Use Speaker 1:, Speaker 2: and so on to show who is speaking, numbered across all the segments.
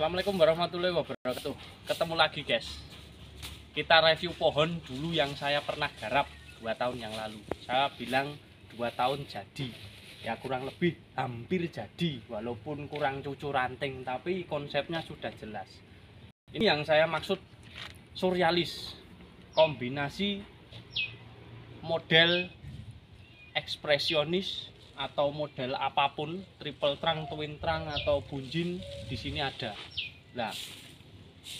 Speaker 1: Assalamualaikum warahmatullahi wabarakatuh Ketemu lagi guys Kita review pohon dulu yang saya pernah garap dua tahun yang lalu Saya bilang dua tahun jadi Ya kurang lebih hampir jadi Walaupun kurang cucu ranting Tapi konsepnya sudah jelas Ini yang saya maksud surrealis Kombinasi model ekspresionis atau model apapun triple trunk, twin trunk atau bunjin di sini ada. Nah,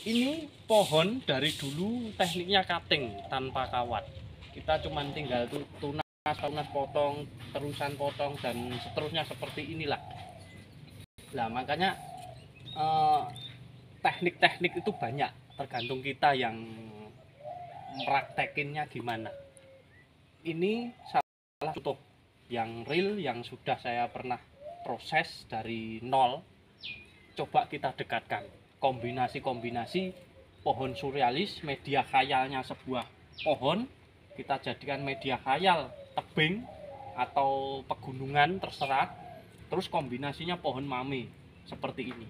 Speaker 1: ini pohon dari dulu tekniknya cutting tanpa kawat. Kita cuman tinggal tunas, tunas potong, terusan potong dan seterusnya seperti inilah. Nah, makanya eh, teknik-teknik eh, itu banyak tergantung kita yang praktekinnya gimana. Ini salah tutup yang real yang sudah saya pernah proses dari nol coba kita dekatkan kombinasi-kombinasi pohon surrealis media khayalnya sebuah pohon kita jadikan media khayal tebing atau pegunungan terserat terus kombinasinya pohon mame seperti ini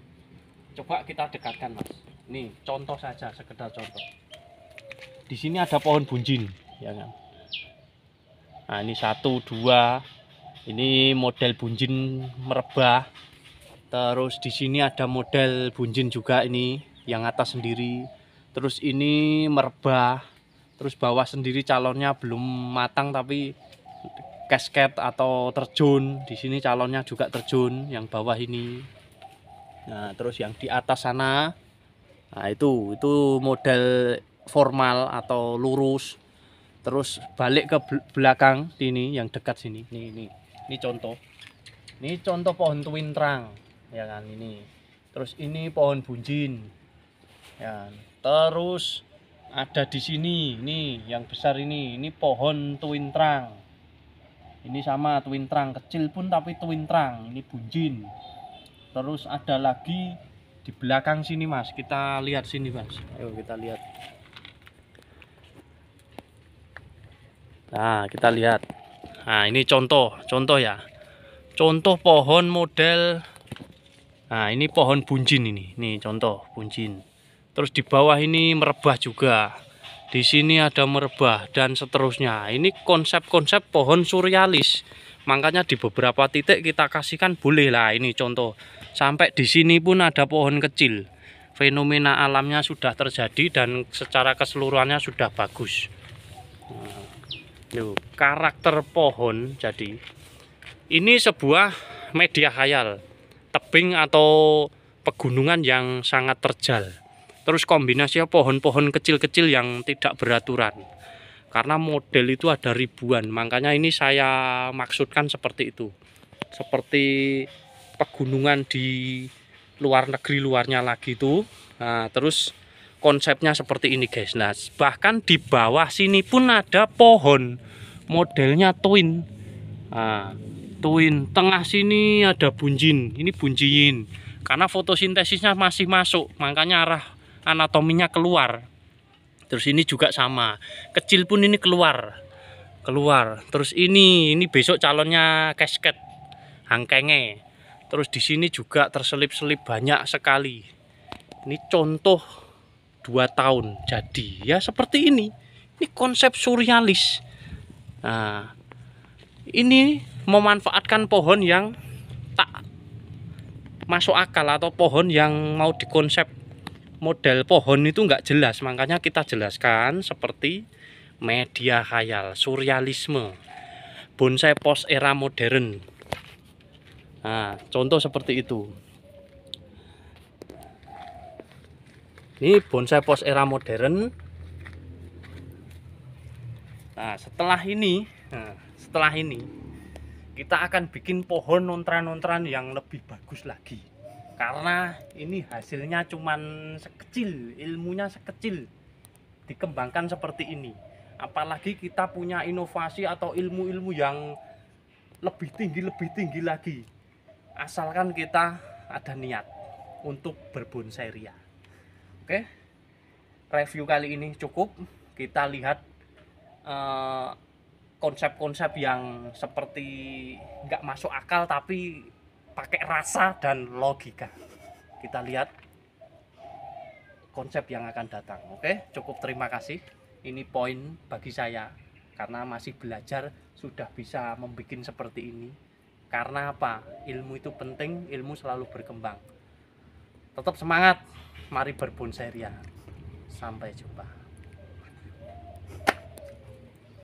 Speaker 1: coba kita dekatkan mas nih contoh saja sekedar contoh di sini ada pohon bunjin ya kan nah ini satu dua ini model bunjin merebah terus di sini ada model bunjin juga ini yang atas sendiri terus ini merebah terus bawah sendiri calonnya belum matang tapi casket atau terjun di sini calonnya juga terjun yang bawah ini nah terus yang di atas sana nah itu itu model formal atau lurus terus balik ke belakang sini yang dekat sini ini ini ini contoh ini contoh pohon twintrang ya kan ini terus ini pohon bunjin ya kan. terus ada di sini ini yang besar ini ini pohon twintrang ini sama twintrang kecil pun tapi twintrang ini bunjin terus ada lagi di belakang sini mas kita lihat sini mas ayo kita lihat Nah, kita lihat. Nah, ini contoh, contoh ya. Contoh pohon model Nah, ini pohon buncin ini. Nih, contoh buncin. Terus di bawah ini merebah juga. Di sini ada merebah dan seterusnya. Ini konsep-konsep pohon surrealis. Makanya di beberapa titik kita kasihkan boleh lah ini contoh. Sampai di sini pun ada pohon kecil. Fenomena alamnya sudah terjadi dan secara keseluruhannya sudah bagus. Nah. Loh, karakter pohon jadi ini sebuah media hayal tebing atau pegunungan yang sangat terjal terus kombinasi pohon-pohon kecil-kecil yang tidak beraturan karena model itu ada ribuan makanya ini saya maksudkan seperti itu seperti pegunungan di luar negeri luarnya lagi itu nah, terus konsepnya seperti ini guys nah bahkan di bawah sini pun ada pohon modelnya twin nah, twin tengah sini ada bunjin ini bunjin karena fotosintesisnya masih masuk makanya arah anatominya keluar terus ini juga sama kecil pun ini keluar keluar terus ini ini besok calonnya casket hangkenge terus di sini juga terselip-selip banyak sekali ini contoh dua tahun jadi ya seperti ini ini konsep surrealis nah ini memanfaatkan pohon yang tak masuk akal atau pohon yang mau dikonsep model pohon itu nggak jelas makanya kita jelaskan seperti media khayal surrealisme bonsai post era modern nah, contoh seperti itu Ini bonsai pos era modern. Nah, setelah ini, nah, setelah ini kita akan bikin pohon nontran-nontran yang lebih bagus lagi. Karena ini hasilnya cuman sekecil, ilmunya sekecil dikembangkan seperti ini. Apalagi kita punya inovasi atau ilmu-ilmu yang lebih tinggi, lebih tinggi lagi. Asalkan kita ada niat untuk berbonsai ria. Oke. Review kali ini cukup. Kita lihat eh, konsep-konsep uh, yang seperti nggak masuk akal tapi pakai rasa dan logika. Kita lihat konsep yang akan datang. Oke, cukup terima kasih. Ini poin bagi saya karena masih belajar sudah bisa membuat seperti ini. Karena apa? Ilmu itu penting, ilmu selalu berkembang. Tetap semangat mari berbonsai ria sampai jumpa